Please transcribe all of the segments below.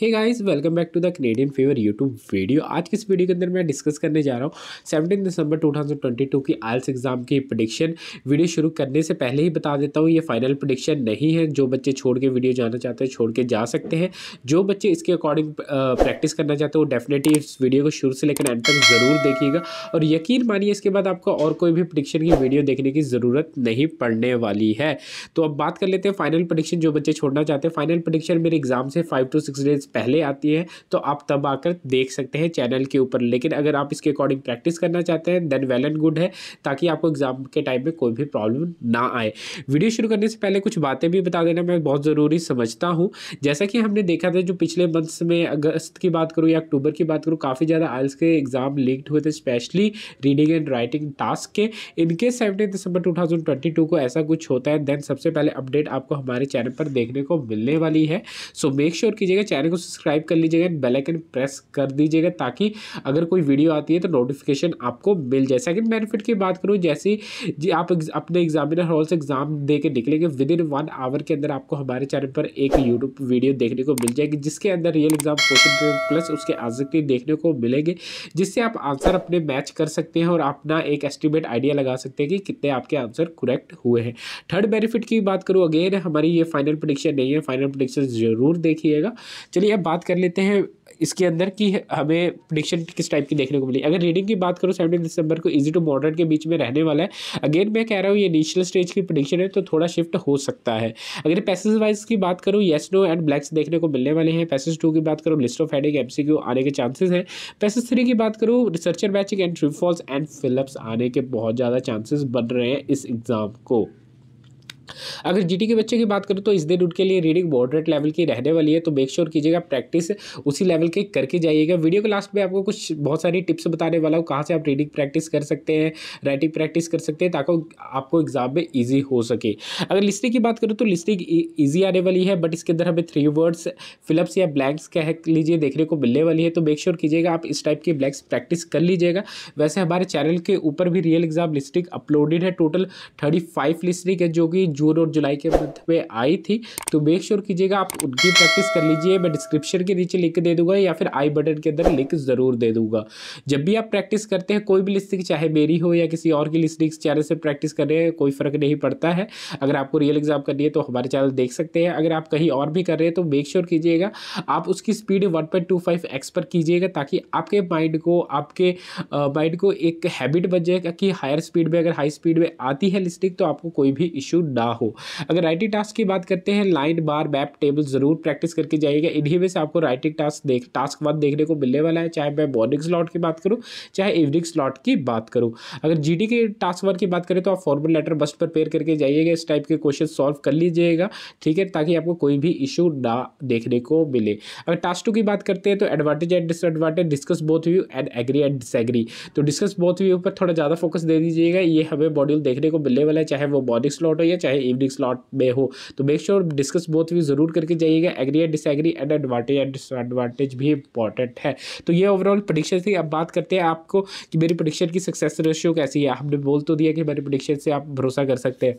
hey guys welcome back to the Canadian favour YouTube video आज की इस video के अंदर मैं डिस्कस करने जा रहा हूँ सेवनटीन दिसंबर 2022 की आल्स एग्ज़ाम की प्रडिक्शन वीडियो शुरू करने से पहले ही बता देता हूँ ये फाइनल प्रडिक्शन नहीं है जो बच्चे छोड़ के वीडियो जाना चाहते हैं छोड़ के जा सकते हैं जो बच्चे इसके अकॉर्डिंग प्रैक्टिस करना चाहते हैं वो डेफिनेटली इस वीडियो को शुरू से लेकर एंड तक ज़रूर देखिएगा और यकीन मानिए इसके बाद आपको और कोई भी प्रडिक्शन की वीडियो देखने की ज़रूरत नहीं पड़ने वाली है तो अब बात कर लेते हैं फाइनल प्रडिक्शन जो बच्चे छोड़ना चाहते हैं फाइनल प्रडिक्शन मेरे एग्जाम से फाइव टू सिक्स डेज पहले आती है तो आप तब आकर देख सकते हैं चैनल के ऊपर लेकिन अगर आप इसके अकॉर्डिंग प्रैक्टिस करना चाहते हैं देन वेल एंड गुड है ताकि आपको एग्जाम के टाइम में कोई भी प्रॉब्लम ना आए वीडियो शुरू करने से पहले कुछ बातें भी बता देना मैं बहुत ज़रूरी समझता हूँ जैसा कि हमने देखा था जो पिछले मंथ्स में अगस्त की बात करूँ या अक्टूबर की बात करूँ काफ़ी ज़्यादा आयल्स के एग्ज़ाम लिंक्ड हुए थे specially reading and writing task के इनके सेवनटीन दिसंबर टू को ऐसा कुछ होता है देन सबसे पहले अपडेट आपको हमारे चैनल पर देखने को मिलने वाली है सो मेक श्योर कीजिएगा चैनल को सब्सक्राइब कर लीजिएगा बेल आइकन प्रेस कर दीजिएगा ताकि अगर कोई वीडियो आती है तो नोटिफिकेशन आपको मिल जाए सेकंड बेनिफिट की बात करूँ जैसे जी आप अपने एग्जामिनर हॉल से एग्जाम दे के निकलेंगे विद इन वन आवर के अंदर आपको हमारे चैनल पर एक यूट्यूब वीडियो देखने को मिल जाएगी जिसके अंदर रियल एग्जाम क्वेश्चन प्लस उसके आंसर देखने को मिलेंगे जिससे आप आंसर अपने मैच कर सकते हैं और अपना एक एस्टिमेट आइडिया लगा सकते हैं कि कितने आपके आंसर करेक्ट हुए हैं थर्ड बेनिफिट की बात करूँ अगेन हमारी ये फाइनल प्रडिक्शन नहीं है फाइनल प्रडिक्शन ज़रूर देखिएगा चलिए चलिए अब बात कर लेते हैं इसके अंदर कि हमें प्रडिक्शन किस टाइप की देखने को मिली अगर रीडिंग की बात करो सेवनटीन दिसंबर को इजी टू मॉडरेट के बीच में रहने वाला है अगेन मैं कह रहा हूँ ये इनिशियल स्टेज की प्रडिक्शन है तो थोड़ा शिफ्ट हो सकता है अगर पैसेज वाइज की बात करूँ येस नो एंड ब्लैक्स देखने को मिलने वाले हैं पैसेज टू की बात करूँ लिस्ट ऑफ हेडिंग एम आने के चांसेज हैं पैसेज थ्री की बात करूँ researcher matching and true false and fill ups आने के बहुत ज़्यादा चांसेस बन रहे हैं इस एग्ज़ाम को अगर जीटी के बच्चे की बात करूँ तो इस दिन उनके लिए रीडिंग मॉडरेट लेवल की रहने वाली है तो मेक श्योर कीजिएगा प्रैक्टिस उसी लेवल के करके जाइएगा वीडियो के लास्ट में आपको कुछ बहुत सारी टिप्स बताने वाला हूँ कहाँ से आप रीडिंग प्रैक्टिस कर सकते हैं राइटिंग प्रैक्टिस कर सकते हैं ताकि आपको एग्जाम में ईजी हो सके अगर लिस्टिंग की बात करूँ तो लिस्टिंग ईजी e- आने वाली है बट इसके अंदर हमें थ्री वर्ड्स फिलअप्स या ब्लैंक्स कह लीजिए देखने को मिलने वाली है तो मेक श्योर कीजिएगा आप इस टाइप की ब्लैक्स प्रैक्टिस कर लीजिएगा वैसे हमारे चैनल के ऊपर भी रियल एग्जाम लिस्टिंग अपलोडेड है टोटल थर्टी फाइव लिस्टिंग है जो कि जून और जुलाई के मंथ में आई थी तो मेक श्योर कीजिएगा आप उनकी प्रैक्टिस कर लीजिए मैं डिस्क्रिप्शन के नीचे लिंक दे दूंगा या फिर आई बटन के अंदर लिंक ज़रूर दे दूंगा जब भी आप प्रैक्टिस करते हैं कोई भी लिस्टिंग चाहे मेरी हो या किसी और की लिस्टिंग चैनल से प्रैक्टिस कर रहे हैं कोई फ़र्क नहीं पड़ता है अगर आपको रियल एग्जाम करनी है तो हमारे चैनल देख सकते हैं अगर आप कहीं और भी कर रहे हैं तो मेक श्योर कीजिएगा आप उसकी speed one point two five पर कीजिएगा ताकि आपके माइंड को आपके माइंड को एक हैबिट बन जाएगा कि हायर स्पीड में अगर हाई स्पीड में आती है लिस्टिंग तो आपको कोई भी इशू ना हो अगर राइटिंग टास्क की बात करते हैं लाइन बार मैप टेबल ज़रूर प्रैक्टिस करके जाइएगा इन्हीं में से आपको राइटिंग टास्क देख टास्क वन देखने को मिलने वाला है चाहे मैं मॉर्निंग स्लॉट की बात करूँ चाहे इवनिंग स्लॉट की बात करूँ अगर जी के टास्क वन की बात करें तो आप फॉर्मल लेटर बस्ट प्रपेयर करके जाइएगा इस टाइप के क्वेश्चन सॉल्व कर लीजिएगा ठीक है ताकि आपको कोई भी इशू ना देखने को मिले अगर टास्क टू की बात करते हैं तो advantage and disadvantage discuss both view and agree and disagree तो डिस्कस बोथ व्यू पर थोड़ा ज़्यादा फोकस दे दीजिएगा ये हमें मॉड्यूल देखने को मिलने वाला है चाहे वो बॉडी स्लॉट हो या चाहे चाहे इवनिंग स्लॉट में हो तो मेक श्योर डिस्कस बोथ भी ज़रूर करके जाइएगा agree and disagree and advantage and disadvantage भी इंपॉर्टेंट है तो ये ओवरऑल प्रडिक्शन थी अब बात करते हैं आपको कि मेरी प्रडिक्शन की सक्सेस रेशियो कैसी है आपने बोल तो दिया कि मेरी प्रडिक्शन से आप भरोसा कर सकते हैं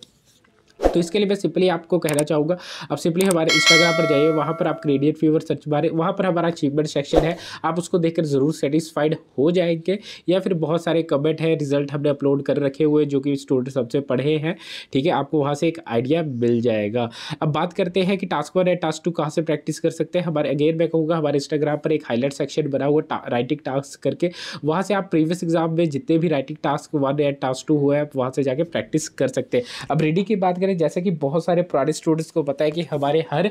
तो इसके लिए मैं सिंपली आपको कहना चाहूँगा आप सिंपली हमारे इंस्टाग्राम पर जाइए वहाँ पर आप क्रेडिट फीवर सर्च मारे वहाँ पर हमारा अचीवमेंट सेक्शन है आप उसको देखकर ज़रूर सेटिस्फाइड हो जाएंगे या फिर बहुत सारे कमेंट हैं रिजल्ट हमने अपलोड कर रखे हुए जो कि स्टूडेंट सबसे पढ़े हैं ठीक है आपको वहाँ से एक आइडिया मिल जाएगा अब बात करते हैं कि टास्क वन या टास्क टू कहाँ से प्रैक्टिस कर सकते हैं हमारे अगेन मैं कहूँगा हमारे इंस्टाग्राम पर एक हाईलाइट सेक्शन बना हुआ राइटिंग टास्क करके वहाँ से आप प्रीवियस एग्जाम में जितने भी writing task one and task two हुआ है आप वहाँ से जाके प्रैक्टिस कर सकते हैं अब रीडिंग की बात करें करें जैसे कि बहुत सारे पुराने स्टूडेंट्स को पता है कि हमारे हर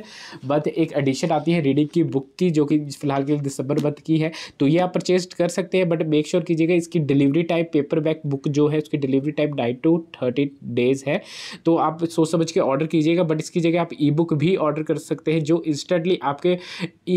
मंथ एक एडिशन आती है रीडिंग की बुक की जो कि फिलहाल के दिसंबर मंथ की है तो ये आप परचेज कर सकते हैं बट मेक श्योर कीजिएगा इसकी डिलीवरी टाइम पेपर बुक जो है उसकी delivery time nine to thirty days है तो आप सोच समझ के ऑर्डर कीजिएगा बट इसकी जगह आप ई बुक भी ऑर्डर कर सकते हैं जो इंस्टेंटली आपके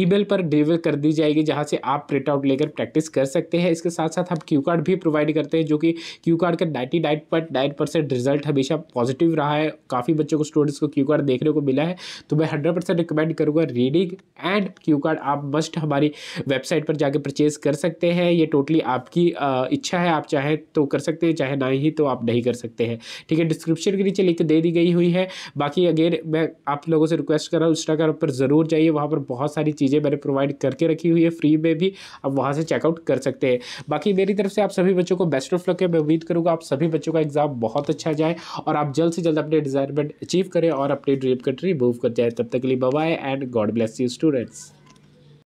ईमेल पर डिलीवर कर दी जाएगी जहाँ से आप प्रिंट आउट लेकर प्रैक्टिस कर सकते हैं इसके साथ साथ हम क्यू कार्ड भी प्रोवाइड करते हैं जो कि क्यू कार्ड का ninety nine point nine percent result हमेशा पॉजिटिव रहा है काफ़ी बच्चों को स्टूडेंट्स को क्यू कार्ड देखने को मिला है तो मैं हंड्रेड परसेंट रिकमेंड करूँगा रीडिंग एंड क्यू कार्ड आप मस्ट हमारी वेबसाइट पर जाकर परचेज कर सकते हैं ये टोटली आपकी इच्छा है आप चाहे तो कर सकते हैं चाहे ना ही तो आप नहीं कर सकते हैं ठीक है डिस्क्रिप्शन के नीचे लिंक दे दी गई हुई है बाकी अगेन मैं आप लोगों से रिक्वेस्ट कर रहा हूँ इंस्टाग्राम पर ज़रूर जाइए वहाँ पर बहुत सारी चीज़ें मैंने प्रोवाइड करके रखी हुई है फ्री में भी आप वहाँ से चेकआउट कर सकते हैं बाकी मेरी तरफ से आप सभी बच्चों को बेस्ट ऑफ लक है मैं उम्मीद करूँगा आप सभी बच्चों का एग्ज़ाम बहुत अच्छा जाए और आप जल्द से जल्द अपने डिज़ाइन असाइनमेंट अचीव करें और अपनी ड्रीम कंट्री मूव कर जाए तब तक के लिए bye and God bless you students